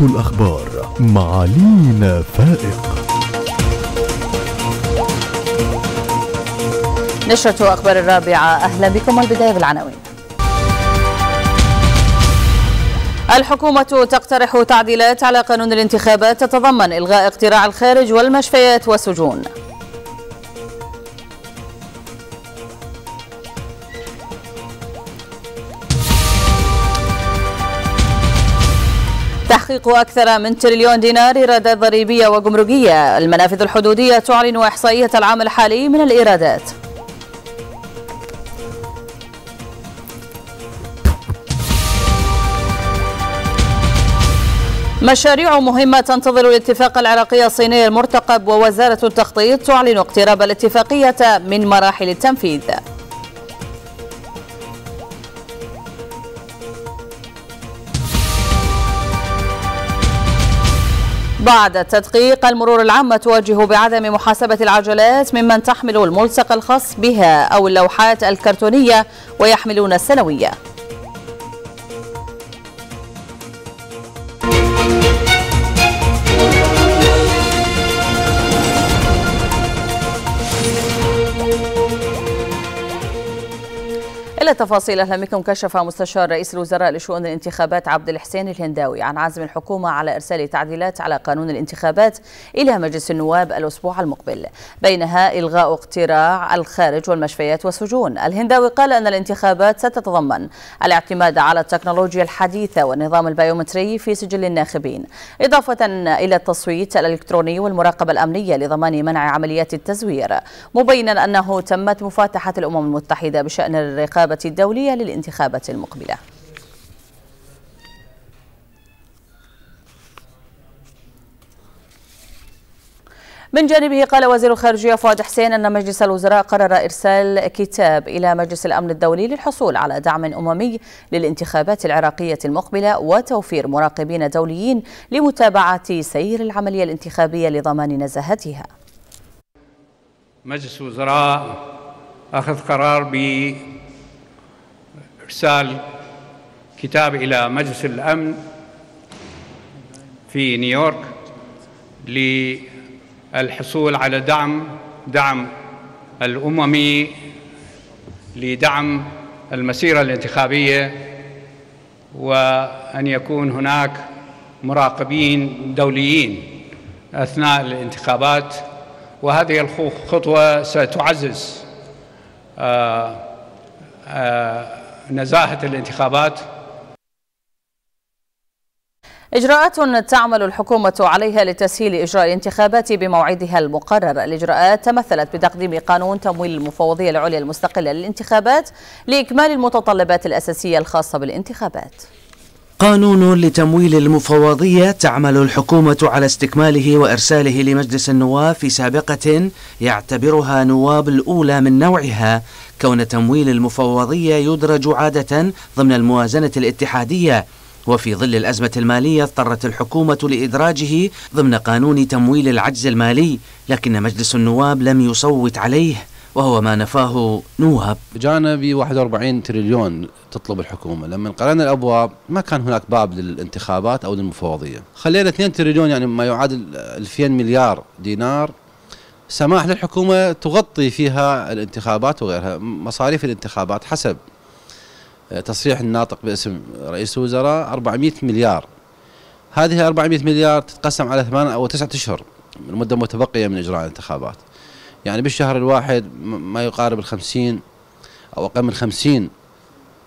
الأخبار مع لينا فائق نشرة أخبار الرابعة أهلا بكم والبداية بالعناوين الحكومة تقترح تعديلات على قانون الانتخابات تتضمن إلغاء اقتراع الخارج والمشفيات والسجون تحقيق أكثر من تريليون دينار إيرادات ضريبية وجمركية المنافذ الحدودية تعلن إحصائية العام الحالي من الإيرادات مشاريع مهمة تنتظر الاتفاق العراقي الصيني المرتقب ووزارة التخطيط تعلن اقتراب الاتفاقية من مراحل التنفيذ بعد التدقيق المرور العامة تواجه بعدم محاسبة العجلات ممن تحمل الملصق الخاص بها أو اللوحات الكرتونية ويحملون السنوية الى تفاصيل أهلا بكم كشف مستشار رئيس الوزراء لشؤون الانتخابات عبد الحسين الهنداوي عن عزم الحكومة على إرسال تعديلات على قانون الانتخابات إلى مجلس النواب الأسبوع المقبل بينها إلغاء اقتراع الخارج والمشفيات والسجون الهنداوي قال أن الانتخابات ستتضمن الاعتماد على التكنولوجيا الحديثة والنظام البيومتري في سجل الناخبين إضافة إلى التصويت الإلكتروني والمراقبة الأمنية لضمان منع عمليات التزوير مبينا أنه تمت مفاتحة الأمم المتحدة بشأن الرقابة الدولية للانتخابات المقبلة من جانبه قال وزير الخارجية فؤاد حسين أن مجلس الوزراء قرر إرسال كتاب إلى مجلس الأمن الدولي للحصول على دعم أممي للانتخابات العراقية المقبلة وتوفير مراقبين دوليين لمتابعة سير العملية الانتخابية لضمان نزاهتها مجلس الوزراء أخذ قرار ب إرسال كتاب إلى مجلس الأمن في نيويورك للحصول على دعم دعم الأممي لدعم المسيرة الانتخابية وأن يكون هناك مراقبين دوليين أثناء الانتخابات وهذه الخطوة ستعزز آه، آه، نزاهة الانتخابات إجراءات تعمل الحكومة عليها لتسهيل إجراء الانتخابات بموعدها المقرر الإجراءات تمثلت بتقديم قانون تمويل المفوضية العليا المستقلة للانتخابات لإكمال المتطلبات الأساسية الخاصة بالانتخابات قانون لتمويل المفوضية تعمل الحكومة على استكماله وإرساله لمجلس النواب في سابقة يعتبرها نواب الأولى من نوعها كون تمويل المفوضية يدرج عادة ضمن الموازنة الاتحادية وفي ظل الأزمة المالية اضطرت الحكومة لإدراجه ضمن قانون تمويل العجز المالي لكن مجلس النواب لم يصوت عليه وهو ما نفاه نوهب جانا ب 41 تريليون تطلب الحكومه لما قرأنا الابواب ما كان هناك باب للانتخابات او للمفوضيه خلينا 2 تريليون يعني ما يعادل 2000 مليار دينار سماح للحكومه تغطي فيها الانتخابات وغيرها مصاريف الانتخابات حسب آه، تصريح الناطق باسم رئيس الوزراء 400 مليار هذه 400 مليار تتقسم على ثمان او 9 اشهر المده المتبقيه من اجراء الانتخابات يعني بالشهر الواحد ما يقارب الخمسين أو أقل من خمسين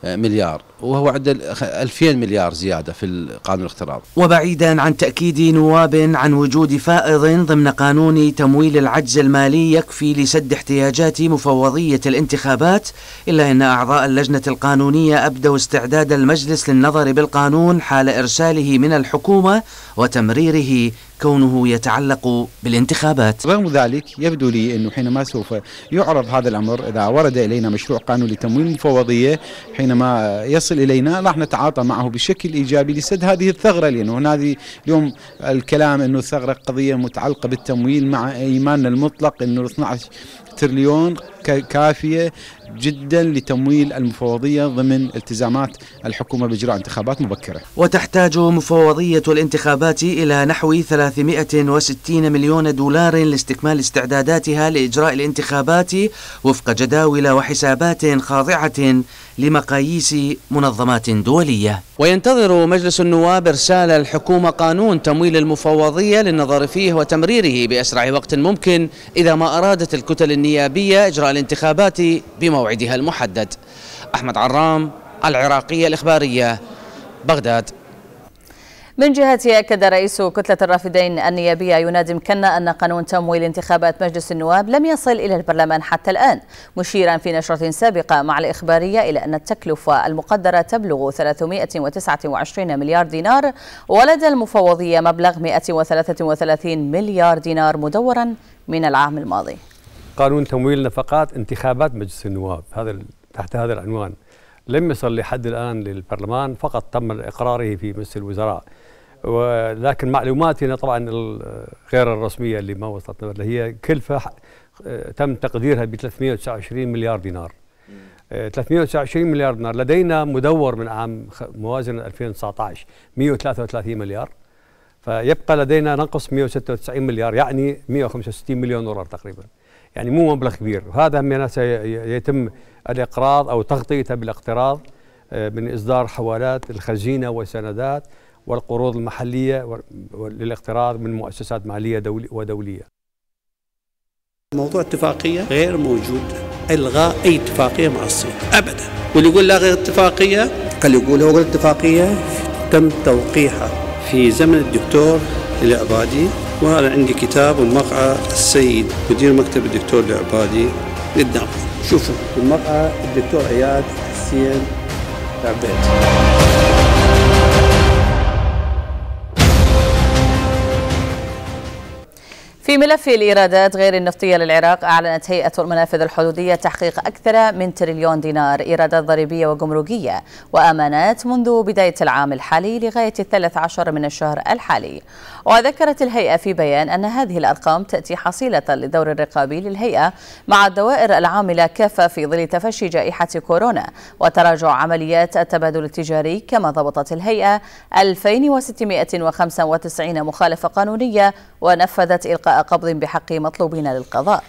آه، مليار وهو عند 2000 مليار زيادة في قانون الاقتراض وبعيدا عن تأكيد نواب عن وجود فائض ضمن قانون تمويل العجز المالي يكفي لسد احتياجات مفوضية الانتخابات إلا أن أعضاء اللجنة القانونية أبدوا استعداد المجلس للنظر بالقانون حال إرساله من الحكومة وتمريره كونه يتعلق بالانتخابات رغم ذلك يبدو لي أنه حينما سوف يعرض هذا الأمر إذا ورد إلينا مشروع قانون لتمويل المفوضية حينما يصل يصل الينا راح نتعاطى معه بشكل ايجابي لسد هذه الثغره لانه هذه اليوم الكلام انه الثغره قضيه متعلقه بالتمويل مع ايماننا المطلق انه 12 تريليون كافيه جدا لتمويل المفوضيه ضمن التزامات الحكومه باجراء انتخابات مبكره. وتحتاج مفوضيه الانتخابات الى نحو 360 مليون دولار لاستكمال استعداداتها لاجراء الانتخابات وفق جداول وحسابات خاضعه لمقاييس منظمات دوليه. وينتظر مجلس النواب ارسال الحكومه قانون تمويل المفوضيه للنظر فيه وتمريره باسرع وقت ممكن اذا ما ارادت الكتل النيابية إجراء الانتخابات بموعدها المحدد أحمد عرام العراقية الإخبارية بغداد من جهته أكد رئيس كتلة الرافدين النيابية ينادم كنا أن قانون تمويل انتخابات مجلس النواب لم يصل إلى البرلمان حتى الآن مشيرا في نشرة سابقة مع الإخبارية إلى أن التكلفة المقدرة تبلغ 329 مليار دينار ولدى المفوضية مبلغ 133 مليار دينار مدورا من العام الماضي قانون تمويل نفقات انتخابات مجلس النواب هذا تحت هذا العنوان لم يصل لحد الآن للبرلمان فقط تم إقراره في مجلس الوزراء ولكن معلوماتنا طبعا غير الرسمية اللي ما وصلت اللي هي كلفة تم تقديرها ب 329 مليار دينار 329 اه، مليار دينار لدينا مدور من عام موازنة 2019 133 مليار فيبقى لدينا نقص 196 مليار يعني 165 مليون دولار تقريبا يعني مو مبلغ كبير وهذا من يعني سيتم الاقراض او تغطيته بالاقتراض آه، من اصدار حوالات الخزينه والسندات والقروض المحليه للاقتراض من مؤسسات ماليه دولي ودوليه. موضوع اتفاقيه غير موجود الغاء اي اتفاقيه مع الصين ابدا واللي يقول لا غير اتفاقيه قال يقول هو غير اتفاقيه تم توقيعها في زمن الدكتور العبادي وأنا عندي كتاب المرأة السيد مدير مكتب الدكتور العبادي قدام شوفوا المرأة الدكتور عياد حسين عبيد في ملف الإيرادات غير النفطية للعراق أعلنت هيئة المنافذ الحدودية تحقيق أكثر من تريليون دينار إيرادات ضريبية وجمركية وأمانات منذ بداية العام الحالي لغاية الثلاث عشر من الشهر الحالي وذكرت الهيئة في بيان أن هذه الأرقام تأتي حصيلة للدور الرقابي للهيئة مع الدوائر العاملة كافة في ظل تفشي جائحة كورونا وتراجع عمليات التبادل التجاري كما ضبطت الهيئة 2695 مخالفة قانونية ونفذت إلقاء قبض بحق مطلوبين للقضاء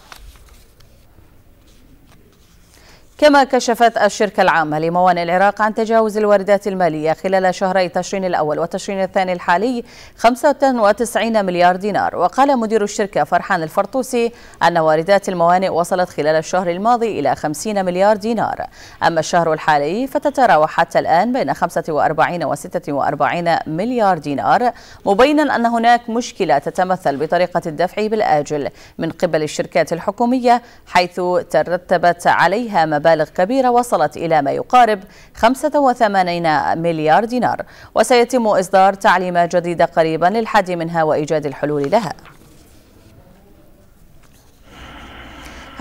كما كشفت الشركة العامة لموانئ العراق عن تجاوز الواردات المالية خلال شهري تشرين الأول وتشرين الثاني الحالي 95 مليار دينار وقال مدير الشركة فرحان الفرطوسي أن واردات الموانئ وصلت خلال الشهر الماضي إلى 50 مليار دينار أما الشهر الحالي فتتراوح حتى الآن بين 45 و 46 مليار دينار مبينا أن هناك مشكلة تتمثل بطريقة الدفع بالآجل من قبل الشركات الحكومية حيث ترتبت عليها مبالغ مبالغ كبيرة وصلت إلى ما يقارب 85 مليار دينار وسيتم إصدار تعليمات جديدة قريبا للحد منها وإيجاد الحلول لها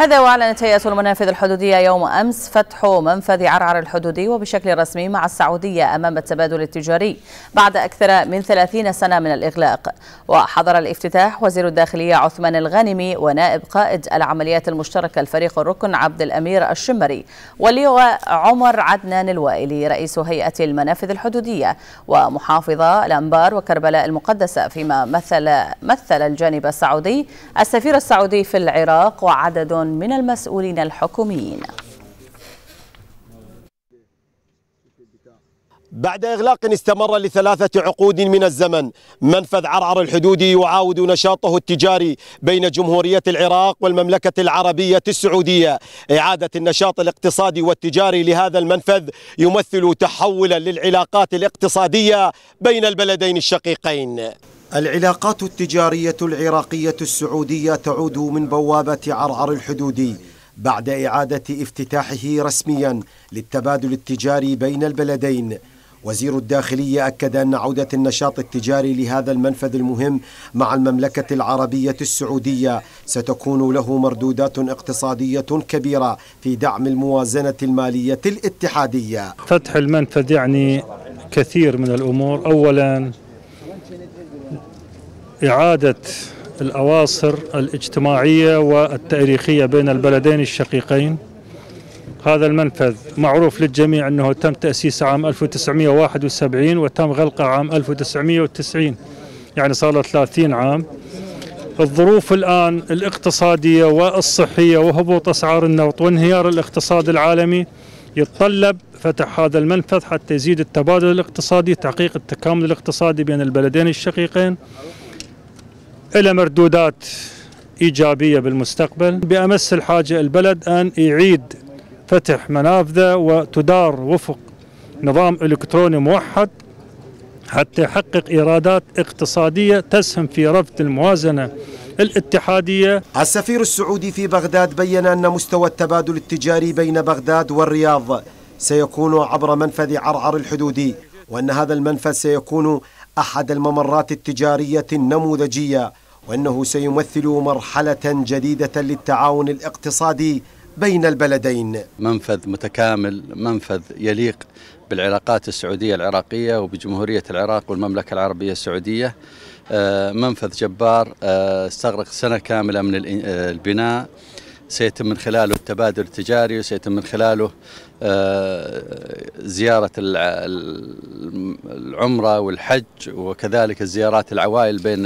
هذا وأعلنت هيئة المنافذ الحدودية يوم أمس فتح منفذ عرعر الحدودي وبشكل رسمي مع السعودية أمام التبادل التجاري بعد أكثر من 30 سنة من الإغلاق وحضر الافتتاح وزير الداخلية عثمان الغانمي ونائب قائد العمليات المشتركة الفريق الركن عبد الأمير الشمري واللواء عمر عدنان الوائلي رئيس هيئة المنافذ الحدودية ومحافظة الأنبار وكربلاء المقدسة فيما مثل مثل الجانب السعودي السفير السعودي في العراق وعدد من المسؤولين الحكوميين بعد إغلاق استمر لثلاثة عقود من الزمن منفذ عرعر الحدود يعاود نشاطه التجاري بين جمهورية العراق والمملكة العربية السعودية إعادة النشاط الاقتصادي والتجاري لهذا المنفذ يمثل تحولا للعلاقات الاقتصادية بين البلدين الشقيقين العلاقات التجارية العراقية السعودية تعود من بوابة عرعر الحدودي بعد إعادة افتتاحه رسميا للتبادل التجاري بين البلدين وزير الداخلية أكد أن عودة النشاط التجاري لهذا المنفذ المهم مع المملكة العربية السعودية ستكون له مردودات اقتصادية كبيرة في دعم الموازنة المالية الاتحادية فتح المنفذ يعني كثير من الأمور أولا إعادة الأواصر الاجتماعية والتاريخية بين البلدين الشقيقين هذا المنفذ معروف للجميع أنه تم تأسيسه عام 1971 وتم غلقه عام 1990 يعني صار له 30 عام الظروف الآن الاقتصادية والصحية وهبوط أسعار النفط وانهيار الاقتصاد العالمي يتطلب فتح هذا المنفذ حتى يزيد التبادل الاقتصادي تحقيق التكامل الاقتصادي بين البلدين الشقيقين إلى مردودات إيجابية بالمستقبل بأمس الحاجة البلد أن يعيد فتح منافذه وتدار وفق نظام إلكتروني موحد حتى يحقق إيرادات اقتصادية تسهم في رفض الموازنة الاتحادية السفير السعودي في بغداد بين أن مستوى التبادل التجاري بين بغداد والرياض سيكون عبر منفذ عرعر الحدودي وأن هذا المنفذ سيكون أحد الممرات التجارية النموذجية وأنه سيمثل مرحلة جديدة للتعاون الاقتصادي بين البلدين منفذ متكامل منفذ يليق بالعلاقات السعودية العراقية وبجمهورية العراق والمملكة العربية السعودية آه، منفذ جبار آه، استغرق سنة كاملة من آه، البناء سيتم من خلاله التبادل التجاري وسيتم من خلاله آه، زيارة العمرة والحج وكذلك الزيارات العوائل بين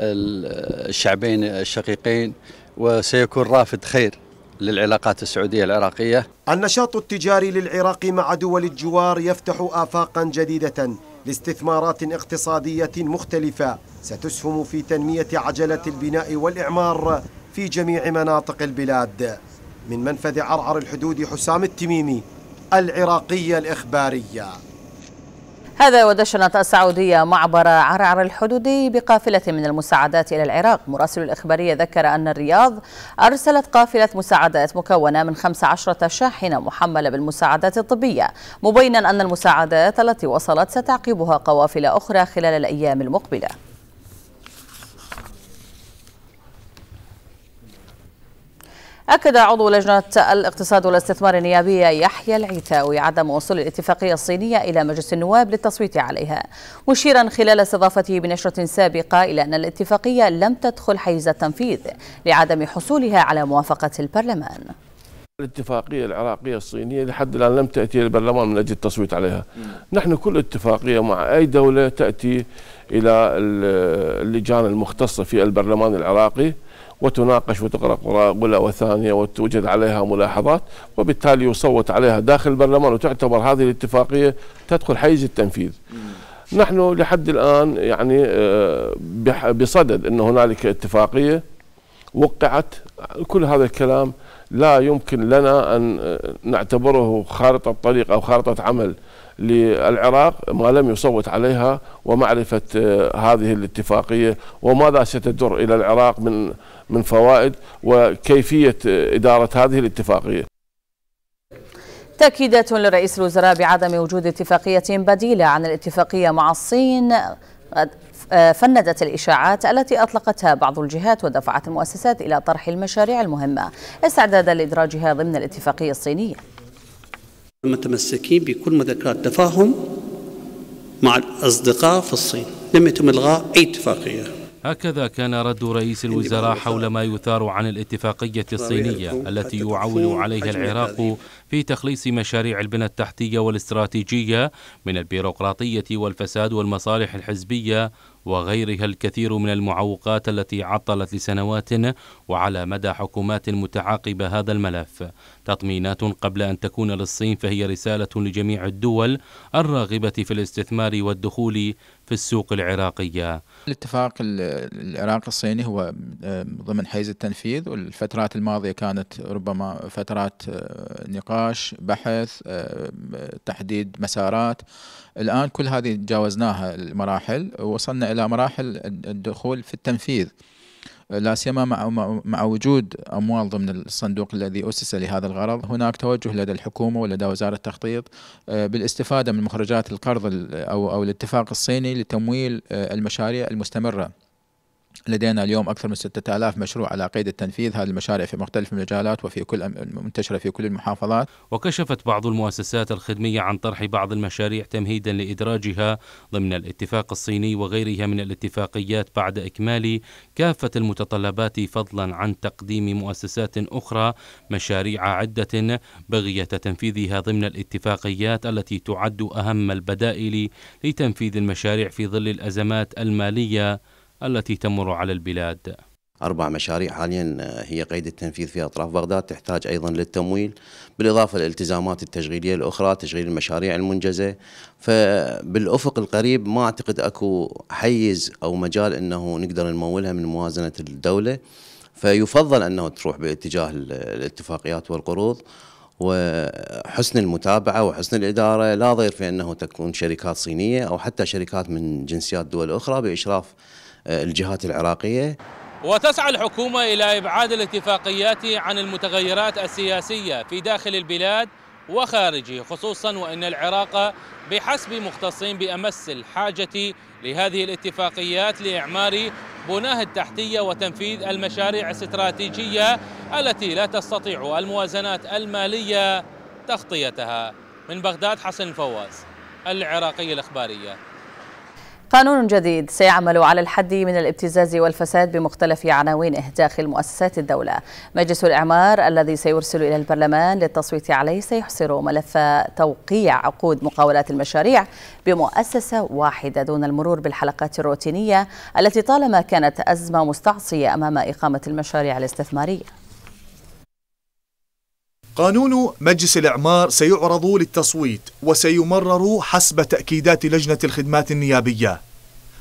الشعبين الشقيقين وسيكون رافد خير للعلاقات السعودية العراقية النشاط التجاري للعراق مع دول الجوار يفتح آفاقا جديدة لاستثمارات اقتصادية مختلفة ستسهم في تنمية عجلة البناء والإعمار في جميع مناطق البلاد من منفذ عرعر الحدود حسام التميمي العراقية الإخبارية هذا ودشنت السعودية معبر عرعر الحدودي بقافلة من المساعدات إلى العراق مراسل الإخبارية ذكر أن الرياض أرسلت قافلة مساعدات مكونة من 15 شاحنة محملة بالمساعدات الطبية مبينا أن المساعدات التي وصلت ستعقبها قوافل أخرى خلال الأيام المقبلة أكد عضو لجنة الاقتصاد والاستثمار النيابية يحيى العيتاوي عدم وصول الاتفاقية الصينية إلى مجلس النواب للتصويت عليها مشيرا خلال استضافته بنشرة سابقة إلى أن الاتفاقية لم تدخل حيز التنفيذ لعدم حصولها على موافقة البرلمان الاتفاقية العراقية الصينية لحد الآن لم تأتي البرلمان من أجل التصويت عليها نحن كل اتفاقية مع أي دولة تأتي إلى اللجان المختصة في البرلمان العراقي وتناقش وتقرأ قراءة أولى وثانية وتوجد عليها ملاحظات وبالتالي يصوت عليها داخل البرلمان وتعتبر هذه الاتفاقية تدخل حيز التنفيذ نحن لحد الآن يعني آه، بصدد أن هنالك اتفاقية وقعت كل هذا الكلام لا يمكن لنا أن آه، نعتبره خارطة طريق أو خارطة عمل للعراق ما لم يصوت عليها ومعرفة آه، هذه الاتفاقية وماذا ستدر إلى العراق من من فوائد وكيفية آه، إدارة هذه الاتفاقية تأكيدات لرئيس الوزراء بعدم وجود اتفاقية بديلة عن الاتفاقية مع الصين آه، فندت الإشاعات التي أطلقتها بعض الجهات ودفعت المؤسسات إلى طرح المشاريع المهمة استعدادا لإدراجها ضمن الاتفاقية الصينية متمسكين بكل مذكرات تفاهم مع الأصدقاء في الصين لم يتم إلغاء أي اتفاقية هكذا كان رد رئيس الوزراء حول ما يثار عن الاتفاقية الصينية التي يعول عليها العراق في تخليص مشاريع البنى التحتية والاستراتيجية من البيروقراطية والفساد والمصالح الحزبية وغيرها الكثير من المعوقات التي عطلت لسنوات وعلى مدى حكومات متعاقبة هذا الملف تطمينات قبل أن تكون للصين فهي رسالة لجميع الدول الراغبة في الاستثمار والدخول في السوق العراقية الاتفاق العراقي الصيني هو آه، ضمن حيز التنفيذ والفترات الماضية كانت ربما فترات آه، نقاش بحث آه، تحديد مسارات الآن كل هذه جاوزناها المراحل وصلنا إلى مراحل الدخول في التنفيذ لا سيما مع مع وجود اموال ضمن الصندوق الذي اسس لهذا الغرض، هناك توجه لدى الحكومه ولدى وزاره التخطيط آه، بالاستفاده من مخرجات القرض او او الاتفاق الصيني لتمويل آه، المشاريع المستمره. لدينا اليوم أكثر من 6000 مشروع على قيد التنفيذ هذه المشاريع في مختلف المجالات وفي كل منتشرة في كل المحافظات وكشفت بعض المؤسسات الخدمية عن طرح بعض المشاريع تمهيدا لإدراجها ضمن الاتفاق الصيني وغيرها من الاتفاقيات بعد إكمال كافة المتطلبات فضلا عن تقديم مؤسسات أخرى مشاريع عدة بغية تنفيذها ضمن الاتفاقيات التي تعد أهم البدائل لتنفيذ المشاريع في ظل الأزمات المالية التي تمر على البلاد أربع مشاريع حاليا آه، هي قيد التنفيذ في أطراف بغداد تحتاج أيضا للتمويل بالإضافة للالتزامات التشغيلية الأخرى تشغيل المشاريع المنجزة فبالأفق القريب ما أعتقد أكو حيز أو مجال أنه نقدر نمولها من موازنة الدولة فيفضل أنه تروح باتجاه الاتفاقيات والقروض وحسن المتابعة وحسن الإدارة لا ضير في أنه تكون شركات صينية أو حتى شركات من جنسيات دول أخرى بإشراف آه، الجهات العراقية وتسعى الحكومة إلى إبعاد الاتفاقيات عن المتغيرات السياسية في داخل البلاد وخارجه خصوصا وأن العراق بحسب مختصين بأمس الحاجة لهذه الاتفاقيات لإعمار بناه التحتية وتنفيذ المشاريع الاستراتيجية التي لا تستطيع الموازنات المالية تغطيتها من بغداد حسن الفواز العراقية الإخبارية قانون جديد سيعمل على الحد من الابتزاز والفساد بمختلف عناوينه داخل مؤسسات الدولة مجلس الإعمار الذي سيرسل إلى البرلمان للتصويت عليه سيحصر ملف توقيع عقود مقاولات المشاريع بمؤسسة واحدة دون المرور بالحلقات الروتينية التي طالما كانت أزمة مستعصية أمام إقامة المشاريع الاستثمارية قانون مجلس الإعمار سيعرض للتصويت وسيمرر حسب تأكيدات لجنة الخدمات النيابية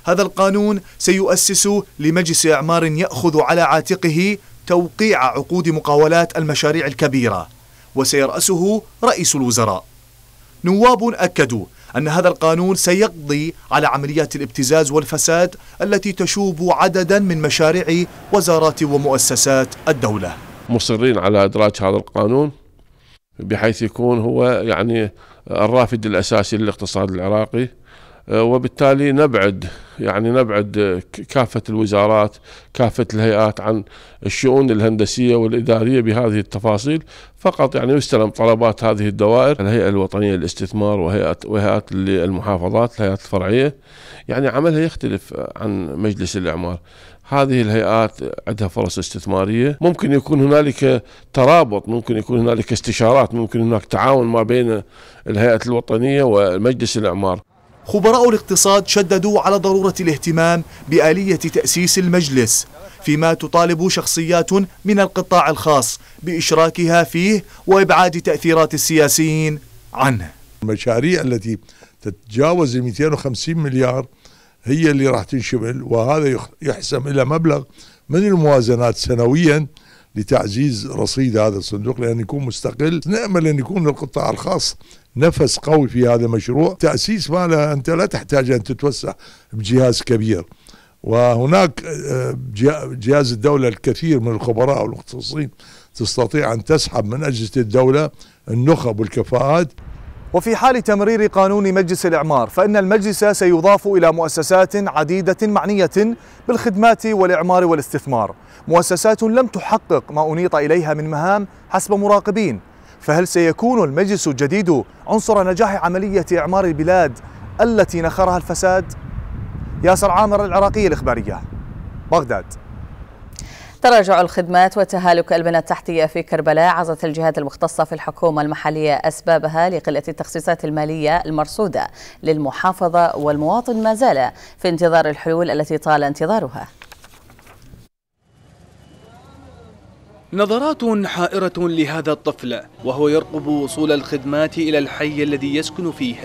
هذا القانون سيؤسس لمجلس إعمار يأخذ على عاتقه توقيع عقود مقاولات المشاريع الكبيرة وسيرأسه رئيس الوزراء نواب أكدوا أن هذا القانون سيقضي على عمليات الابتزاز والفساد التي تشوب عددا من مشاريع وزارات ومؤسسات الدولة مصرين على إدراج هذا القانون بحيث يكون هو يعني الرافد الأساسي للاقتصاد العراقي آه، وبالتالي نبعد يعني نبعد كافة الوزارات كافة الهيئات عن الشؤون الهندسية والإدارية بهذه التفاصيل فقط يعني يستلم طلبات هذه الدوائر الهيئة الوطنية للاستثمار وهيئة وهيئات المحافظات الهيئات الفرعية يعني عملها يختلف عن مجلس الإعمار هذه الهيئات عندها فرص استثماريه، ممكن يكون هنالك ترابط، ممكن يكون هنالك استشارات، ممكن هناك تعاون ما بين الهيئه الوطنيه ومجلس الاعمار. خبراء الاقتصاد شددوا على ضروره الاهتمام باليه تاسيس المجلس، فيما تطالب شخصيات من القطاع الخاص باشراكها فيه وابعاد تاثيرات السياسيين عنه. المشاريع التي تتجاوز 250 مليار هي اللي راح تنشمل وهذا يحسم إلى مبلغ من الموازنات سنويا لتعزيز رصيد هذا الصندوق لأن يكون مستقل نأمل أن يكون للقطاع الخاص نفس قوي في هذا المشروع تأسيس ماله أنت لا تحتاج أن تتوسع بجهاز كبير وهناك آه، جهاز الدولة الكثير من الخبراء والمختصين تستطيع أن تسحب من أجهزة الدولة النخب والكفاءات وفي حال تمرير قانون مجلس الإعمار فإن المجلس سيضاف إلى مؤسسات عديدة معنية بالخدمات والإعمار والاستثمار مؤسسات لم تحقق ما أنيط إليها من مهام حسب مراقبين فهل سيكون المجلس الجديد عنصر نجاح عملية إعمار البلاد التي نخرها الفساد؟ ياسر عامر العراقي الإخبارية بغداد تراجع الخدمات وتهالك البنى التحتية في كربلاء عزت الجهات المختصة في الحكومة المحلية أسبابها لقلة التخصيصات المالية المرصودة للمحافظة والمواطن ما زال في انتظار الحلول التي طال انتظارها نظرات حائرة لهذا الطفل وهو يرقب وصول الخدمات إلى الحي الذي يسكن فيه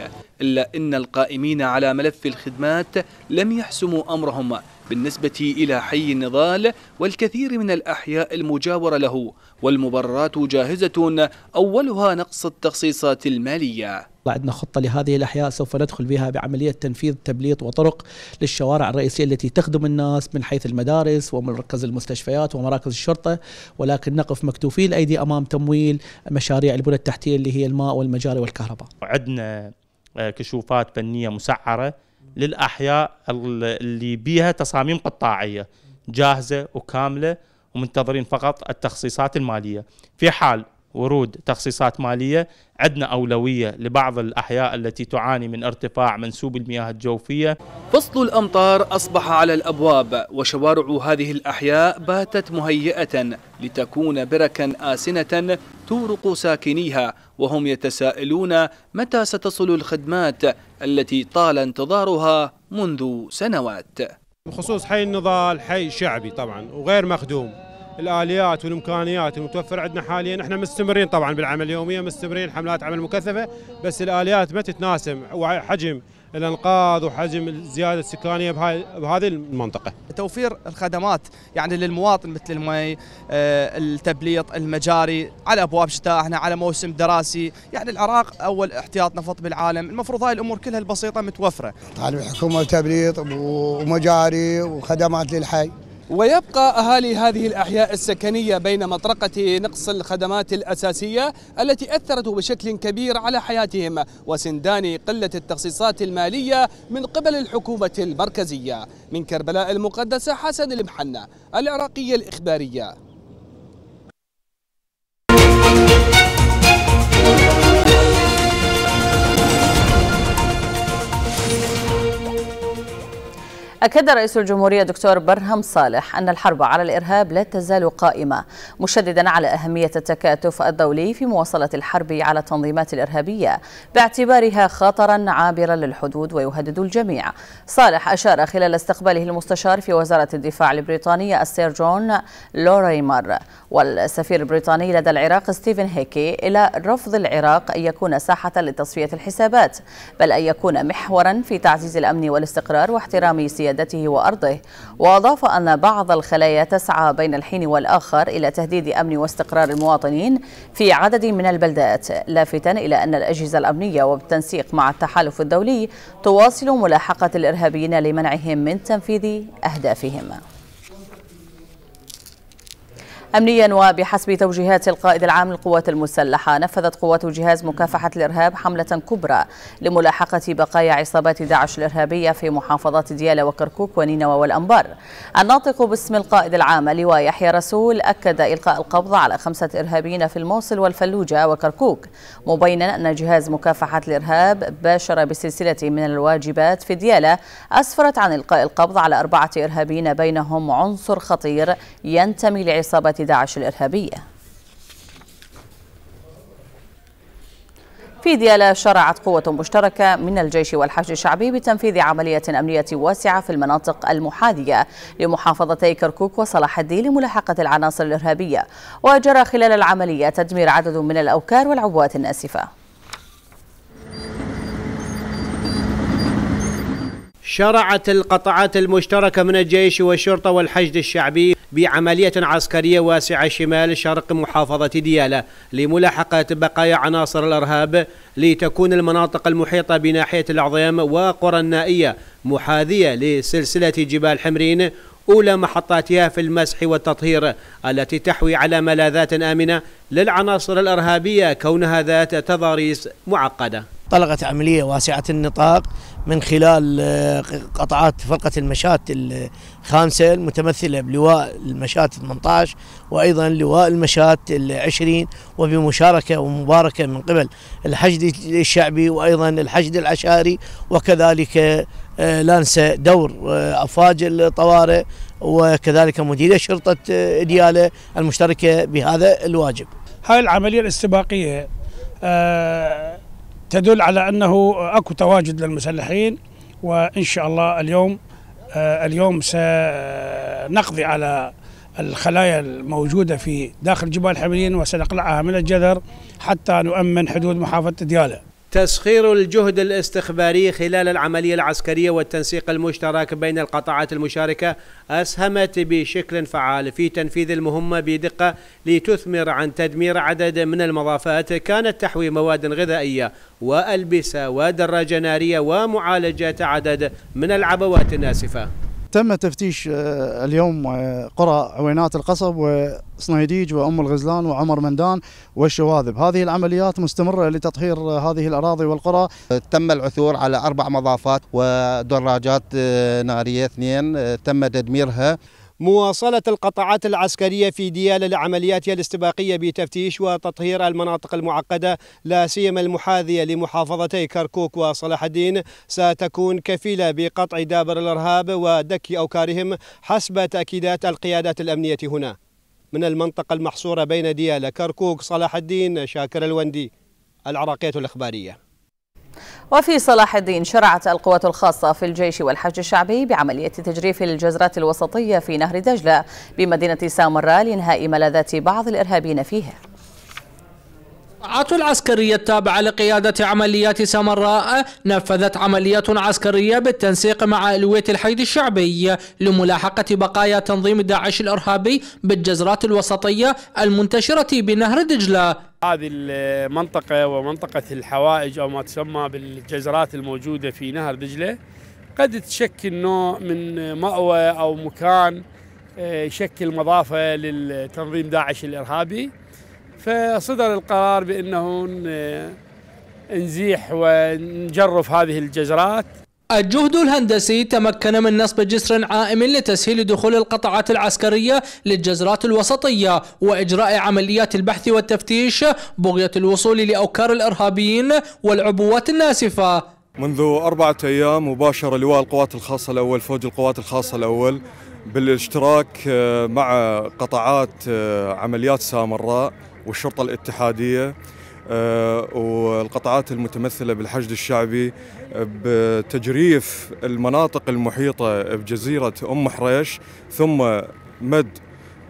إلا أن القائمين على ملف الخدمات لم يحسموا أمرهم بالنسبة إلى حي النضال والكثير من الأحياء المجاورة له والمبررات جاهزة أولها نقص التخصيصات المالية عندنا خطة لهذه الأحياء سوف ندخل بها بعملية تنفيذ تبليط وطرق للشوارع الرئيسية التي تخدم الناس من حيث المدارس ومركز المستشفيات ومراكز الشرطة ولكن نقف مكتوفي الأيدي أمام تمويل مشاريع البنى التحتية اللي هي الماء والمجاري والكهرباء عندنا آه، كشوفات بنية مسعرة للاحياء اللي بيها تصاميم قطاعيه جاهزه وكامله ومنتظرين فقط التخصيصات الماليه في حال ورود تخصيصات ماليه عندنا اولويه لبعض الاحياء التي تعاني من ارتفاع منسوب المياه الجوفيه. فصل الامطار اصبح على الابواب وشوارع هذه الاحياء باتت مهيئه لتكون بركا اسنه تورق ساكنيها وهم يتساءلون متى ستصل الخدمات التي طال انتظارها منذ سنوات. بخصوص حي النضال حي شعبي طبعا وغير مخدوم الاليات والامكانيات المتوفره عندنا حاليا احنا مستمرين طبعا بالعمل اليوميه مستمرين حملات عمل مكثفه بس الاليات ما تتناسب وحجم الانقاذ وحجم الزياده السكانيه بهاي بهذه المنطقه. توفير الخدمات يعني للمواطن مثل المي، آه، التبليط، المجاري على ابواب شتاء احنا على موسم دراسي، يعني العراق اول احتياط نفط بالعالم، المفروض هاي الامور كلها البسيطه متوفره. طالب الحكومه تبليط ومجاري وخدمات للحي. ويبقى أهالي هذه الأحياء السكنية بين مطرقة نقص الخدمات الأساسية التي أثرت بشكل كبير على حياتهم وسندان قلة التخصيصات المالية من قبل الحكومة المركزية من كربلاء المقدسة حسن المحنة العراقية الإخبارية أكد رئيس الجمهورية دكتور برهم صالح أن الحرب على الإرهاب لا تزال قائمة مشددا على أهمية التكاتف الدولي في مواصلة الحرب على التنظيمات الإرهابية باعتبارها خطرا عابرا للحدود ويهدد الجميع صالح أشار خلال استقباله المستشار في وزارة الدفاع البريطانية السير جون لوريمر والسفير البريطاني لدى العراق ستيفن هيكي إلى رفض العراق أن يكون ساحة لتصفية الحسابات بل أن يكون محورا في تعزيز الأمن والاستقرار واحترام سيادة سيادته وأرضه وأضاف أن بعض الخلايا تسعى بين الحين والآخر إلى تهديد أمن واستقرار المواطنين في عدد من البلدات لافتا إلى أن الأجهزة الأمنية وبالتنسيق مع التحالف الدولي تواصل ملاحقة الإرهابيين لمنعهم من تنفيذ أهدافهم أمنيا وبحسب توجيهات القائد العام للقوات المسلحة نفذت قوات جهاز مكافحة الإرهاب حملة كبرى لملاحقة بقايا عصابات داعش الإرهابية في محافظات ديالى وكركوك ونينوى والأنبار الناطق باسم القائد العام لواء يحيى رسول أكد إلقاء القبض على خمسة إرهابيين في الموصل والفلوجة وكركوك مبينا أن جهاز مكافحة الإرهاب باشر بسلسلة من الواجبات في ديالى أسفرت عن إلقاء القبض على أربعة إرهابيين بينهم عنصر خطير ينتمي لعصابة داعش الإرهابية في ديالا شرعت قوة مشتركة من الجيش والحشد الشعبي بتنفيذ عملية أمنية واسعة في المناطق المحاذية لمحافظتي كركوك وصلاح الدين لملاحقة العناصر الإرهابية وجرى خلال العملية تدمير عدد من الأوكار والعبوات الناسفة شرعت القطاعات المشتركة من الجيش والشرطة والحشد الشعبي بعملية عسكرية واسعة شمال شرق محافظة ديالى لملاحقة بقايا عناصر الإرهاب لتكون المناطق المحيطة بناحية العظيم وقرى النائية محاذية لسلسلة جبال حمرين أولى محطاتها في المسح والتطهير التي تحوي على ملاذات آمنة للعناصر الإرهابية كونها ذات تضاريس معقدة انطلقت عملية واسعة النطاق من خلال آه، قطعات فرقة المشاة الخامسة المتمثلة بلواء المشاة 18 وأيضا لواء المشاة 20 وبمشاركة ومباركة من قبل الحشد الشعبي وأيضا الحشد العشائري وكذلك آه، لا ننسى دور آه، افواج الطوارئ وكذلك مدير شرطه دياله المشتركه بهذا الواجب. هاي العمليه الاستباقيه تدل على انه اكو تواجد للمسلحين وان شاء الله اليوم آه، اليوم سنقضي على الخلايا الموجودة في داخل جبال حملين وسنقلعها من الجذر حتى نؤمن حدود محافظة دياله تسخير الجهد الاستخباري خلال العملية العسكرية والتنسيق المشترك بين القطاعات المشاركة أسهمت بشكل فعال في تنفيذ المهمة بدقة لتثمر عن تدمير عدد من المضافات كانت تحوي مواد غذائية وألبسة ودراجة نارية ومعالجة عدد من العبوات الناسفة تم تفتيش آه، اليوم آه، قرى عوينات القصب وصنيديج وام الغزلان وعمر مندان والشواذب، هذه العمليات مستمره لتطهير هذه الاراضي والقرى. تم العثور على اربع مضافات ودراجات آه، ناريه اثنين تم تدميرها. مواصلة القطاعات العسكرية في ديال لعملياتها الاستباقية بتفتيش وتطهير المناطق المعقدة لا سيما المحاذية لمحافظتي كركوك وصلاح الدين ستكون كفيلة بقطع دابر الإرهاب ودك أوكارهم حسب تأكيدات القيادات الأمنية هنا من المنطقة المحصورة بين ديالى كركوك صلاح الدين شاكر الوندي العراقية الإخبارية وفي صلاح الدين شرعت القوات الخاصة في الجيش والحج الشعبي بعملية تجريف الجزرات الوسطية في نهر دجلة بمدينة سامراء لإنهاء ملاذات بعض الإرهابيين فيها القطاعات العسكرية التابعة لقيادة عمليات سمراء نفذت عملية عسكرية بالتنسيق مع ألوية الحيد الشعبي لملاحقة بقايا تنظيم داعش الإرهابي بالجزرات الوسطية المنتشرة بنهر دجلة هذه المنطقة ومنطقة الحوائج أو ما تسمى بالجزرات الموجودة في نهر دجلة قد تشكل نوع من مأوى أو مكان آه، يشكل مضافة للتنظيم داعش الإرهابي فصدر القرار بأنه آه، نزيح ونجرف هذه الجزرات الجهد الهندسي تمكن من نصب جسر عائم لتسهيل دخول القطعات العسكرية للجزرات الوسطية وإجراء عمليات البحث والتفتيش بغية الوصول لأوكار الإرهابيين والعبوات الناسفة منذ أربعة أيام مباشرة لواء القوات الخاصة الأول فوج القوات الخاصة الأول بالاشتراك آه، مع قطعات آه، عمليات سامراء والشرطة الاتحادية آه، والقطعات المتمثلة بالحشد الشعبي بتجريف المناطق المحيطة بجزيرة أم حريش ثم مد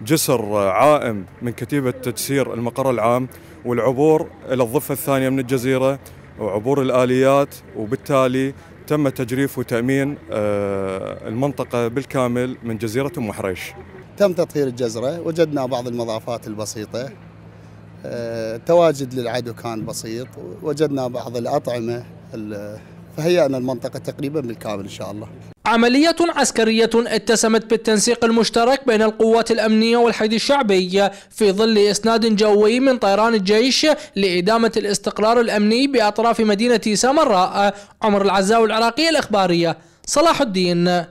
جسر عائم من كتيبة تجسير المقر العام والعبور إلى الضفة الثانية من الجزيرة وعبور الآليات وبالتالي تم تجريف وتأمين آه، المنطقة بالكامل من جزيرة أم حريش تم تطهير الجزرة وجدنا بعض المضافات البسيطة آه، تواجد للعدو كان بسيط وجدنا بعض الأطعمة فهيأنا المنطقة تقريبا بالكامل إن شاء الله عملية عسكرية اتسمت بالتنسيق المشترك بين القوات الأمنية والحيد الشعبي في ظل إسناد جوي من طيران الجيش لإدامة الاستقرار الأمني بأطراف مدينة سامراء عمر العزاوي العراقية الإخبارية صلاح الدين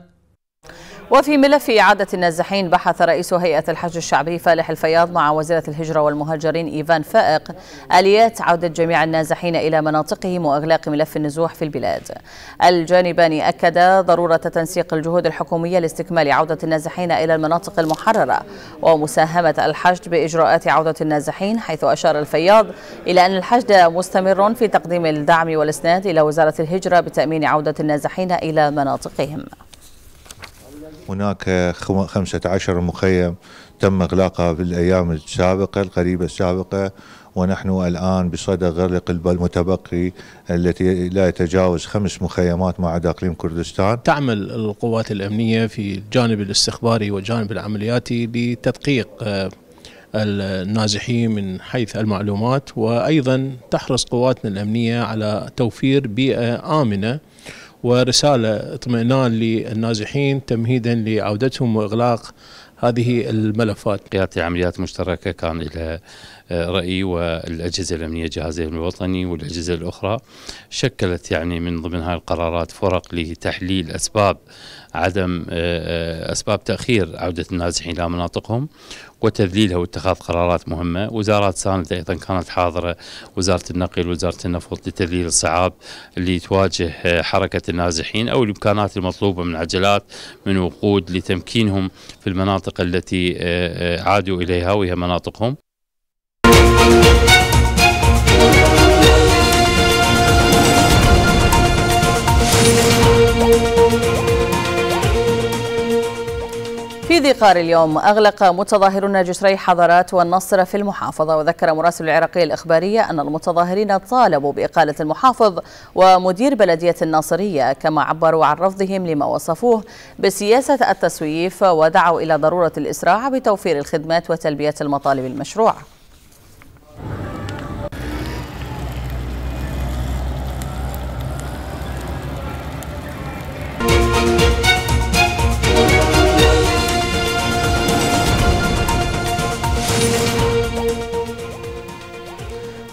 وفي ملف إعادة النازحين بحث رئيس هيئة الحج الشعبي فالح الفياض مع وزيرة الهجرة والمهاجرين إيفان فائق آليات عودة جميع النازحين إلى مناطقهم وإغلاق ملف النزوح في البلاد الجانبان أكدا ضرورة تنسيق الجهود الحكومية لاستكمال عودة النازحين إلى المناطق المحررة ومساهمة الحشد بإجراءات عودة النازحين حيث أشار الفياض إلى أن الحشد مستمر في تقديم الدعم والإسناد إلى وزارة الهجرة بتأمين عودة النازحين إلى مناطقهم هناك 15 مخيم تم إغلاقها في الأيام السابقة القريبة السابقة ونحن الآن بصدد غرق المتبقي التي لا يتجاوز خمس مخيمات ما عدا إقليم كردستان تعمل القوات الأمنية في الجانب الاستخباري والجانب العملياتي لتدقيق آه، النازحين من حيث المعلومات وأيضا تحرص قواتنا الأمنية على توفير بيئة آمنة ورسالة اطمئنان للنازحين تمهيدا لعودتهم وإغلاق هذه الملفات قيادة العمليات المشتركة كان إلى آه، رأي والأجهزة الأمنية جهازه الوطني والأجهزة الأخرى شكلت يعني من ضمن هذه القرارات فرق لتحليل أسباب عدم آه، آه، أسباب تأخير عودة النازحين إلى مناطقهم وتذليلها واتخاذ قرارات مهمة وزارات ساندة أيضا كانت حاضرة وزارة النقل وزارة النفط لتذليل الصعاب اللي تواجه آه، حركة النازحين أو الإمكانات المطلوبة من عجلات من وقود لتمكينهم في المناطق التي عادوا إليها وهي مناطقهم في ذي قار اليوم أغلق متظاهرون جسري حضرات والنصر في المحافظة وذكر مراسل العراقية الإخبارية أن المتظاهرين طالبوا بإقالة المحافظ ومدير بلدية الناصرية كما عبروا عن رفضهم لما وصفوه بسياسة التسويف ودعوا إلى ضرورة الإسراع بتوفير الخدمات وتلبية المطالب المشروعة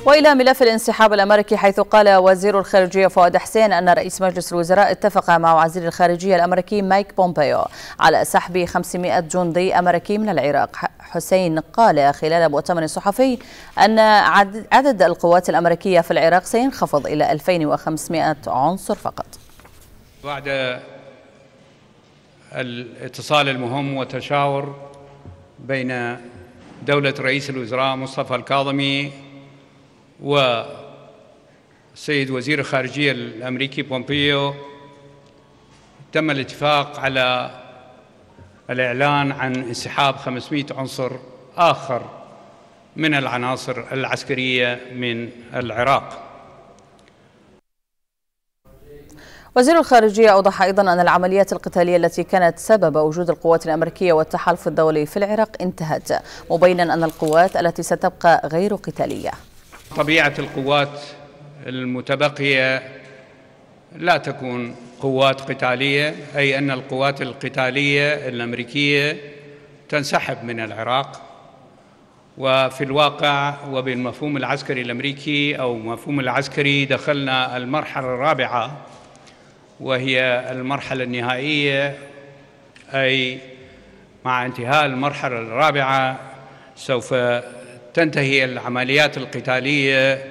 وإلى ملف الانسحاب الأمريكي حيث قال وزير الخارجية فؤاد حسين أن رئيس مجلس الوزراء اتفق مع وزير الخارجية الأمريكي مايك بومبيو على سحب 500 جندي أمريكي من العراق حسين قال خلال مؤتمر صحفي أن عدد القوات الأمريكية في العراق سينخفض إلى 2500 عنصر فقط بعد الاتصال المهم وتشاور بين دولة رئيس الوزراء مصطفى الكاظمي والسيد وزير الخارجية الأمريكي بومبيو تم الاتفاق على الإعلان عن انسحاب 500 عنصر آخر من العناصر العسكرية من العراق وزير الخارجية أوضح أيضا أن العمليات القتالية التي كانت سبب وجود القوات الأمريكية والتحالف الدولي في العراق انتهت مبينا أن القوات التي ستبقى غير قتالية طبيعة القوات المتبقية لا تكون قوات قتالية أي أن القوات القتالية الأمريكية تنسحب من العراق وفي الواقع وبالمفهوم العسكري الأمريكي أو مفهوم العسكري دخلنا المرحلة الرابعة وهي المرحلة النهائية أي مع انتهاء المرحلة الرابعة سوف تنتهي العمليات القتالية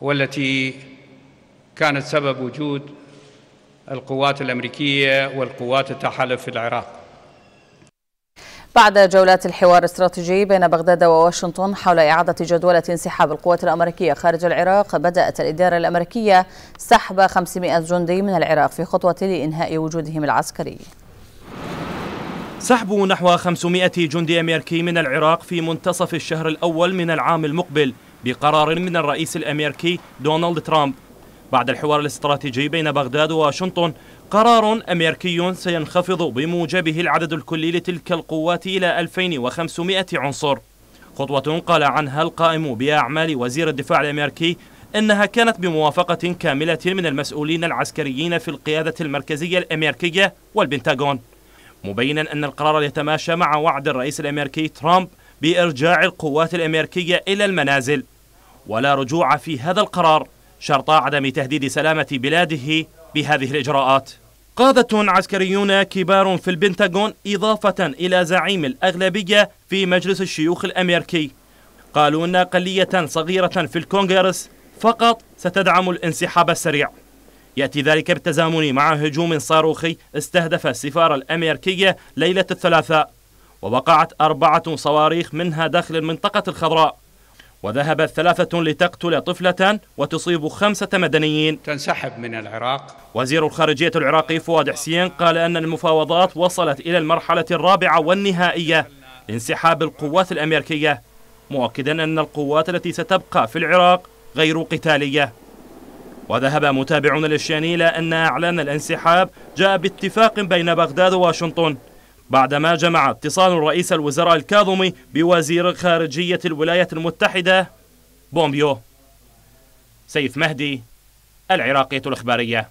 والتي كانت سبب وجود القوات الأمريكية والقوات التحالف في العراق بعد جولات الحوار الاستراتيجي بين بغداد وواشنطن حول إعادة جدولة انسحاب القوات الأمريكية خارج العراق بدأت الإدارة الأمريكية سحب 500 جندي من العراق في خطوة لإنهاء وجودهم العسكري سحب نحو 500 جندي أمريكي من العراق في منتصف الشهر الأول من العام المقبل بقرار من الرئيس الأمريكي دونالد ترامب بعد الحوار الاستراتيجي بين بغداد وواشنطن قرار أمريكي سينخفض بموجبه العدد الكلي لتلك القوات إلى 2500 عنصر خطوة قال عنها القائم بأعمال وزير الدفاع الأمريكي إنها كانت بموافقة كاملة من المسؤولين العسكريين في القيادة المركزية الأمريكية والبنتاغون مبينا أن القرار يتماشى مع وعد الرئيس الأمريكي ترامب بإرجاع القوات الأمريكية إلى المنازل ولا رجوع في هذا القرار شرط عدم تهديد سلامة بلاده بهذه الإجراءات قادة عسكريون كبار في البنتاغون إضافة إلى زعيم الأغلبية في مجلس الشيوخ الأمريكي قالوا أن أقلية صغيرة في الكونغرس فقط ستدعم الانسحاب السريع يأتي ذلك بالتزامن مع هجوم صاروخي استهدف السفارة الأمريكية ليلة الثلاثاء ووقعت أربعة صواريخ منها داخل المنطقة الخضراء وذهب الثلاثة لتقتل طفلة وتصيب خمسة مدنيين تنسحب من العراق وزير الخارجية العراقي فؤاد حسين قال أن المفاوضات وصلت إلى المرحلة الرابعة والنهائية لانسحاب القوات الأمريكية مؤكدا أن القوات التي ستبقى في العراق غير قتالية وذهب متابعون للشان إلى أن إعلان الانسحاب جاء باتفاق بين بغداد وواشنطن بعدما جمع اتصال رئيس الوزراء الكاظمي بوزير خارجية الولايات المتحدة بومبيو سيف مهدي العراقية الإخبارية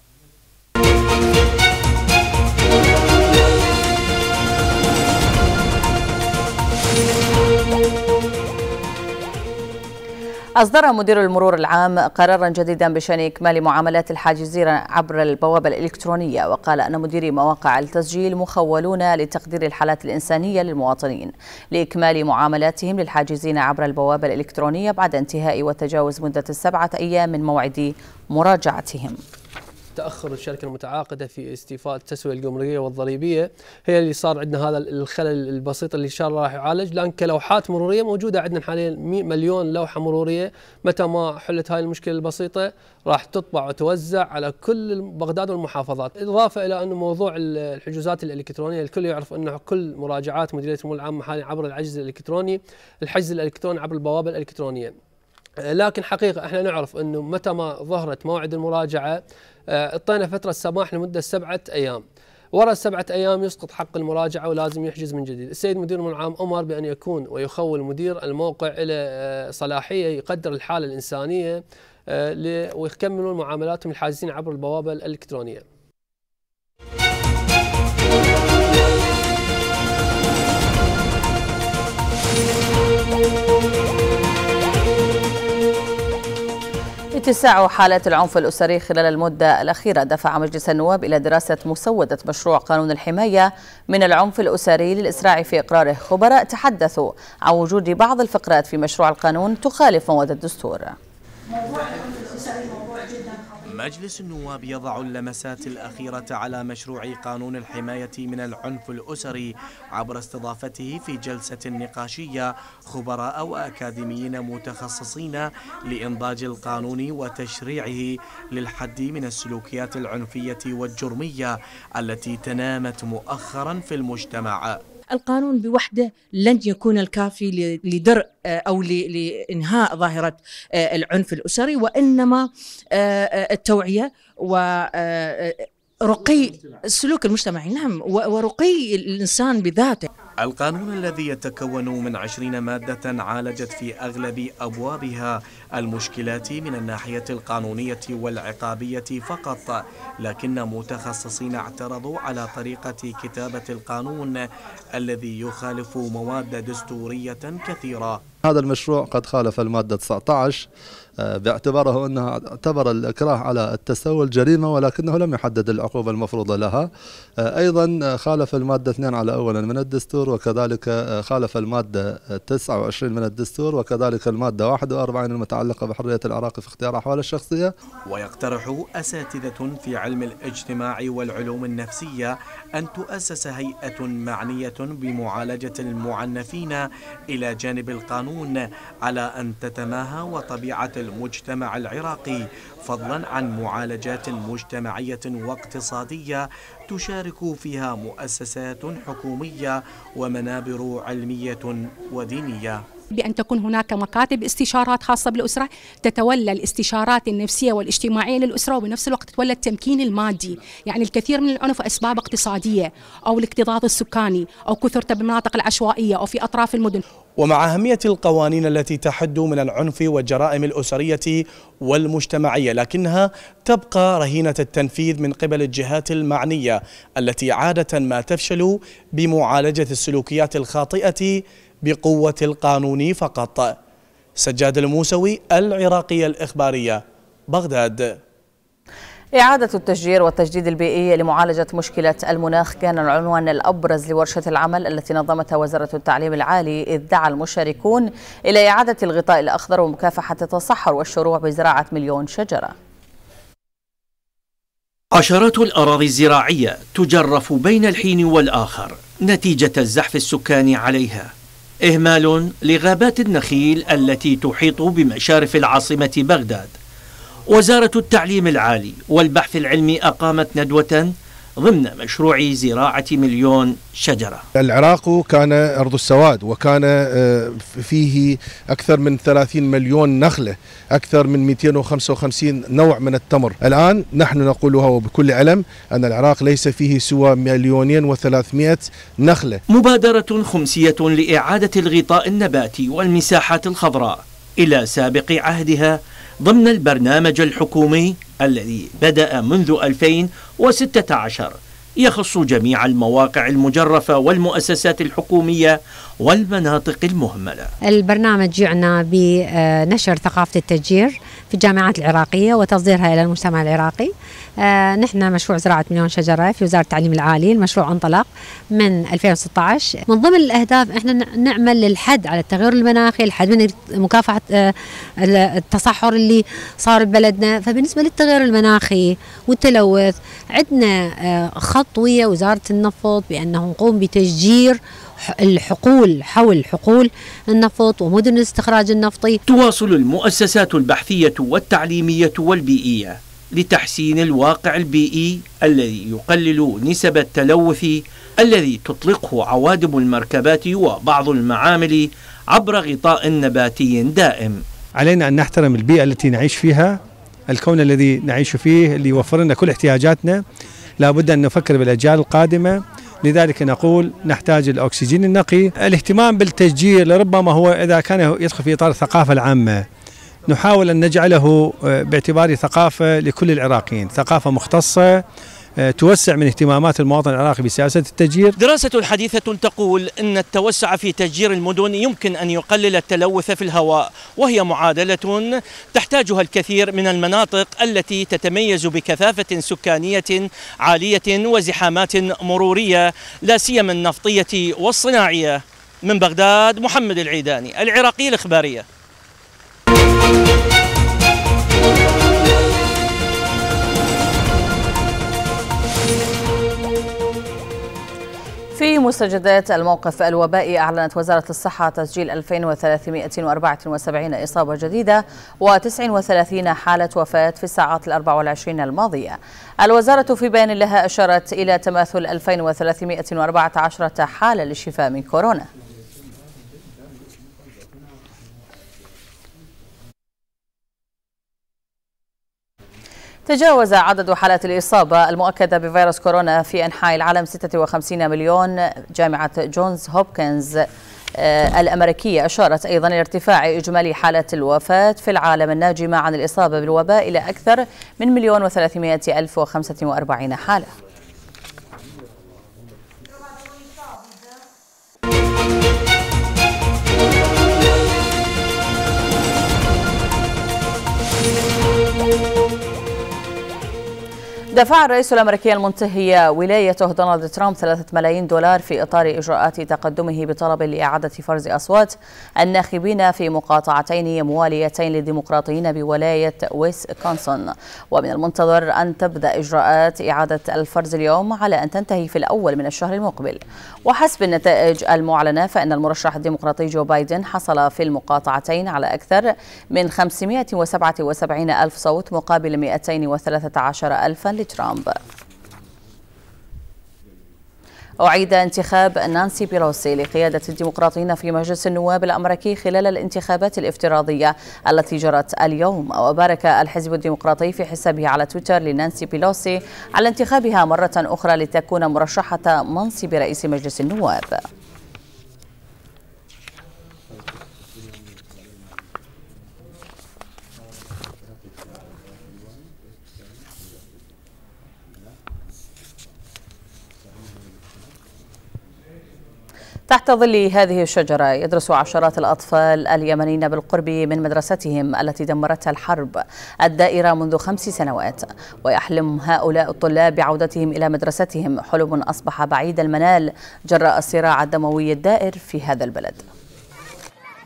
أصدر مدير المرور العام قرارا جديدا بشأن إكمال معاملات الحاجزين عبر البوابة الإلكترونية وقال أن مديري مواقع التسجيل مخولون لتقدير الحالات الإنسانية للمواطنين لإكمال معاملاتهم للحاجزين عبر البوابة الإلكترونية بعد انتهاء وتجاوز مدة السبعة أيام من موعد مراجعتهم تاخر الشركه المتعاقده في استيفاء التسويه الجمركيه والضريبيه هي اللي صار عندنا هذا الخلل البسيط اللي ان شاء الله راح يعالج لان كلوحات مروريه موجوده عندنا حاليا مليون لوحه مروريه متى ما حلت هاي المشكله البسيطه راح تطبع وتوزع على كل بغداد والمحافظات اضافه الى انه موضوع الحجوزات الالكترونيه الكل يعرف انه كل مراجعات مديريه الامور العامه حاليا عبر العجز الالكتروني الحجز الالكتروني عبر البوابه الالكترونيه لكن حقيقة احنا نعرف انه متى ما ظهرت موعد المراجعة آه، اعطينا فتره سماح لمده سبعه ايام ورا سبعة أيام يسقط حق المراجعة ولازم يحجز من جديد السيد مدير العام أمر بأن يكون ويخول مدير الموقع إلى آه، صلاحية يقدر الحالة الإنسانية آه، ويكملون معاملاتهم الحاجزين عبر البوابة الإلكترونية اتساع حالات العنف الأسري خلال المدة الأخيرة دفع مجلس النواب إلى دراسة مسودة مشروع قانون الحماية من العنف الأسري للإسراع في إقراره خبراء تحدثوا عن وجود بعض الفقرات في مشروع القانون تخالف مواد الدستور مجلس النواب يضع اللمسات الأخيرة على مشروع قانون الحماية من العنف الأسري عبر استضافته في جلسة نقاشية خبراء وأكاديميين متخصصين لإنضاج القانون وتشريعه للحد من السلوكيات العنفية والجرمية التي تنامت مؤخرا في المجتمع القانون بوحده لن يكون الكافي لدرء آه، او لانهاء ظاهره آه، العنف الاسري وانما آه، التوعيه و رقي السلوك المجتمعي نعم ورقي الإنسان بذاته القانون الذي يتكون من عشرين مادة عالجت في أغلب أبوابها المشكلات من الناحية القانونية والعقابية فقط لكن متخصصين اعترضوا على طريقة كتابة القانون الذي يخالف مواد دستورية كثيرة هذا المشروع قد خالف المادة 19 آه، باعتباره أنها اعتبر الإكراه على التسول جريمة ولكنه لم يحدد العقوبة المفروضة لها آه، أيضا آه، خالف المادة 2 على أولا من الدستور وكذلك خالف المادة 29 من الدستور وكذلك المادة 41 المتعلقة بحرية العراق في اختيار أحوال الشخصية ويقترح أساتذة في علم الاجتماع والعلوم النفسية أن تؤسس هيئة معنية بمعالجة المعنفين إلى جانب القانون القانون على أن تتماهى وطبيعة المجتمع العراقي فضلا عن معالجات مجتمعية واقتصادية تشارك فيها مؤسسات حكومية ومنابر علمية ودينية بأن تكون هناك مكاتب استشارات خاصة بالأسرة تتولى الاستشارات النفسية والاجتماعية للأسرة وبنفس الوقت تتولى التمكين المادي يعني الكثير من العنف أسباب اقتصادية أو الاكتظاظ السكاني أو كثرته بالمناطق العشوائية أو في أطراف المدن ومع أهمية القوانين التي تحد من العنف والجرائم الأسرية والمجتمعية لكنها تبقى رهينة التنفيذ من قبل الجهات المعنية التي عادة ما تفشل بمعالجة السلوكيات الخاطئة بقوة القانون فقط سجاد الموسوي العراقية الإخبارية بغداد إعادة التشجير والتجديد البيئي لمعالجة مشكلة المناخ كان العنوان الأبرز لورشة العمل التي نظمتها وزارة التعليم العالي إذ دعا المشاركون إلى إعادة الغطاء الأخضر ومكافحة التصحر والشروع بزراعة مليون شجرة عشرات الأراضي الزراعية تجرف بين الحين والآخر نتيجة الزحف السكاني عليها إهمال لغابات النخيل التي تحيط بمشارف العاصمة بغداد وزارة التعليم العالي والبحث العلمي أقامت ندوة ضمن مشروع زراعة مليون شجرة العراق كان أرض السواد وكان آه، فيه أكثر من 30 مليون نخلة أكثر من 255 نوع من التمر الآن نحن نقولها وبكل علم أن العراق ليس فيه سوى مليونين وثلاثمائة نخلة مبادرة خمسية لإعادة الغطاء النباتي والمساحات الخضراء إلى سابق عهدها ضمن البرنامج الحكومي الذي بدأ منذ 2016 يخص جميع المواقع المجرفة والمؤسسات الحكومية والمناطق المهملة البرنامج يعنى بنشر ثقافة التجير في الجامعات العراقية وتصديرها إلى المجتمع العراقي آه، نحن مشروع زراعة مليون شجرة في وزارة التعليم العالي المشروع انطلق من 2016 من ضمن الأهداف احنا نعمل للحد على التغير المناخي الحد من مكافحة آه، التصحر اللي صار ببلدنا فبالنسبة للتغير المناخي والتلوث عندنا آه، خطوية وزارة النفط بأنه نقوم بتشجير الحقول حول حقول النفط ومدن الاستخراج النفطي تواصل المؤسسات البحثية والتعليمية والبيئية لتحسين الواقع البيئي الذي يقلل نسب التلوث الذي تطلقه عوادم المركبات وبعض المعامل عبر غطاء نباتي دائم. علينا ان نحترم البيئه التي نعيش فيها، الكون الذي نعيش فيه اللي يوفر لنا كل احتياجاتنا، لابد ان نفكر بالاجيال القادمه، لذلك نقول نحتاج الاكسجين النقي، الاهتمام بالتشجير لربما هو اذا كان يدخل في اطار الثقافه العامه. نحاول أن نجعله آه، باعتباره ثقافة لكل العراقيين ثقافة مختصة آه، توسع من اهتمامات المواطن العراقي بسياسة التجير دراسة حديثة تقول أن التوسع في تجير المدن يمكن أن يقلل التلوث في الهواء وهي معادلة تحتاجها الكثير من المناطق التي تتميز بكثافة سكانية عالية وزحامات مرورية لا سيما النفطية والصناعية من بغداد محمد العيداني العراقي الإخبارية في مستجدات الموقف الوبائي أعلنت وزارة الصحة تسجيل 2374 إصابة جديدة و39 حالة وفاة في الساعات ال 24 الماضية الوزارة في بيان لها أشارت إلى تماثل 2314 حالة للشفاء من كورونا تجاوز عدد حالات الإصابة المؤكدة بفيروس كورونا في أنحاء العالم 56 مليون جامعة جونز هوبكنز آه، الأمريكية أشارت أيضا إلى ارتفاع إجمالي حالات الوفاة في العالم الناجمة عن الإصابة بالوباء إلى أكثر من مليون وثلاثمائة ألف وخمسة وأربعين حالة دفع الرئيس الأمريكي المنتهي ولايته دونالد ترامب 3 ملايين دولار في إطار إجراءات تقدمه بطلب لإعادة فرز أصوات الناخبين في مقاطعتين مواليتين للديمقراطيين بولاية ويسكونسون ومن المنتظر أن تبدأ إجراءات إعادة الفرز اليوم على أن تنتهي في الأول من الشهر المقبل وحسب النتائج المعلنة فإن المرشح الديمقراطي جو بايدن حصل في المقاطعتين على أكثر من 577 ألف صوت مقابل 213 ألفا لترامب أعيد انتخاب نانسي بيلوسي لقيادة الديمقراطيين في مجلس النواب الأمريكي خلال الانتخابات الافتراضية التي جرت اليوم وبارك الحزب الديمقراطي في حسابه على تويتر لنانسي بيلوسي على انتخابها مرة أخرى لتكون مرشحة منصب رئيس مجلس النواب تحت ظل هذه الشجرة يدرس عشرات الأطفال اليمنيين بالقرب من مدرستهم التي دمرتها الحرب الدائرة منذ خمس سنوات ويحلم هؤلاء الطلاب بعودتهم إلى مدرستهم حلم أصبح بعيد المنال جراء الصراع الدموي الدائر في هذا البلد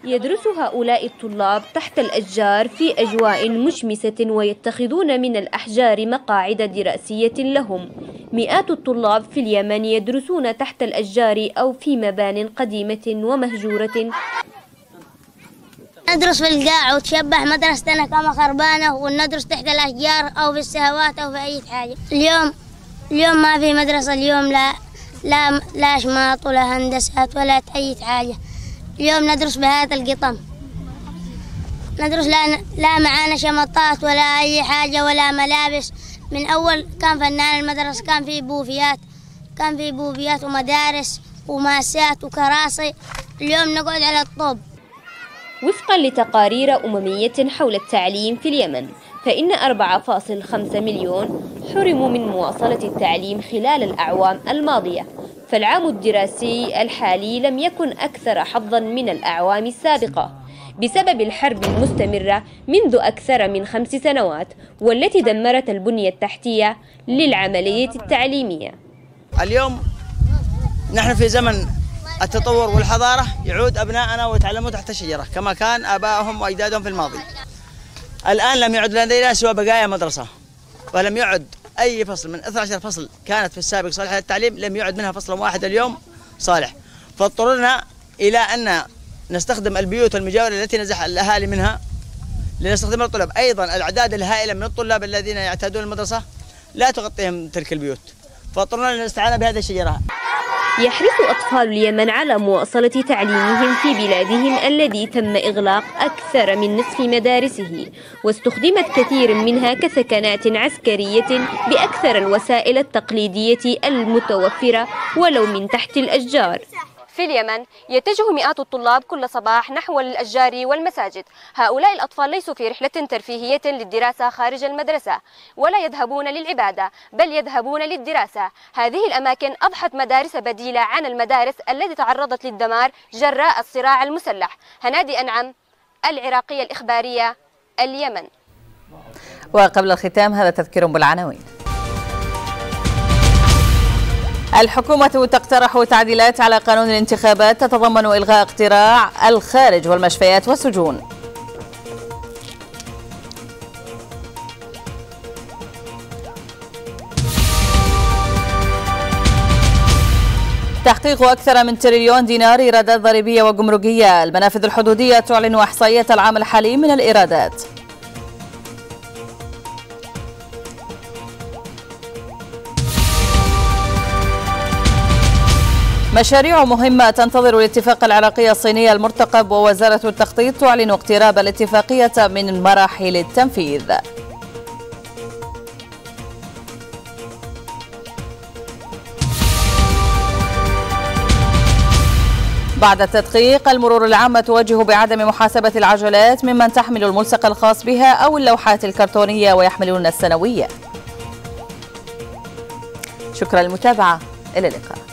يدرس هؤلاء الطلاب تحت الأشجار في أجواء مشمسة ويتخذون من الأحجار مقاعد دراسية لهم مئات الطلاب في اليمن يدرسون تحت الأشجار أو في مبان قديمة ومهجورة ندرس في القاع وتشبه مدرستنا كما خربانة وندرس تحت الأشجار أو في السهوات أو في أي حاجة اليوم اليوم ما في مدرسة اليوم لا لا لا شماط ولا هندسات ولا أي حاجة اليوم ندرس بهذا القطن ندرس لا, لا معانا شمطات ولا أي حاجة ولا ملابس من أول كان فنان المدرسة كان في بوفيات كان في بوفيات ومدارس وماسات وكراسي اليوم نقعد على الطوب وفقا لتقارير أممية حول التعليم في اليمن فإن 4.5 مليون حرموا من مواصلة التعليم خلال الأعوام الماضية فالعام الدراسي الحالي لم يكن أكثر حظا من الأعوام السابقة بسبب الحرب المستمرة منذ أكثر من خمس سنوات والتي دمرت البنية التحتية للعملية التعليمية اليوم نحن في زمن التطور والحضارة يعود أبناءنا ويتعلموا تحت الشجرة كما كان آبائهم وأجدادهم في الماضي الآن لم يعد لدينا سوى بقايا مدرسة ولم يعد اي فصل من 12 فصل كانت في السابق صالحه للتعليم لم يعد منها فصلا واحد اليوم صالح فاضطررنا الى ان نستخدم البيوت المجاوره التي نزح الاهالي منها لنستخدمها الطلاب ايضا الاعداد الهائله من الطلاب الذين يعتادون المدرسه لا تغطيهم تلك البيوت ان نستعان بهذه الشجره يحرص أطفال اليمن على مواصلة تعليمهم في بلادهم الذي تم إغلاق أكثر من نصف مدارسه واستخدمت كثير منها كسكنات عسكرية بأكثر الوسائل التقليدية المتوفرة ولو من تحت الأشجار في اليمن يتجه مئات الطلاب كل صباح نحو الأشجار والمساجد هؤلاء الأطفال ليسوا في رحلة ترفيهية للدراسة خارج المدرسة ولا يذهبون للعبادة بل يذهبون للدراسة هذه الأماكن أضحت مدارس بديلة عن المدارس التي تعرضت للدمار جراء الصراع المسلح هنادي أنعم العراقية الإخبارية اليمن وقبل الختام هذا تذكير بالعناوين الحكومة تقترح تعديلات على قانون الانتخابات تتضمن إلغاء اقتراع الخارج والمشفيات والسجون تحقيق أكثر من تريليون دينار إيرادات ضريبية وجمركية المنافذ الحدودية تعلن إحصائية العام الحالي من الإيرادات مشاريع مهمة تنتظر الاتفاق العراقي الصيني المرتقب ووزارة التخطيط تعلن اقتراب الاتفاقية من مراحل التنفيذ بعد التدقيق المرور العامة توجه بعدم محاسبة العجلات ممن تحمل الملصق الخاص بها أو اللوحات الكرتونية ويحملون السنوية شكرا للمتابعة إلى اللقاء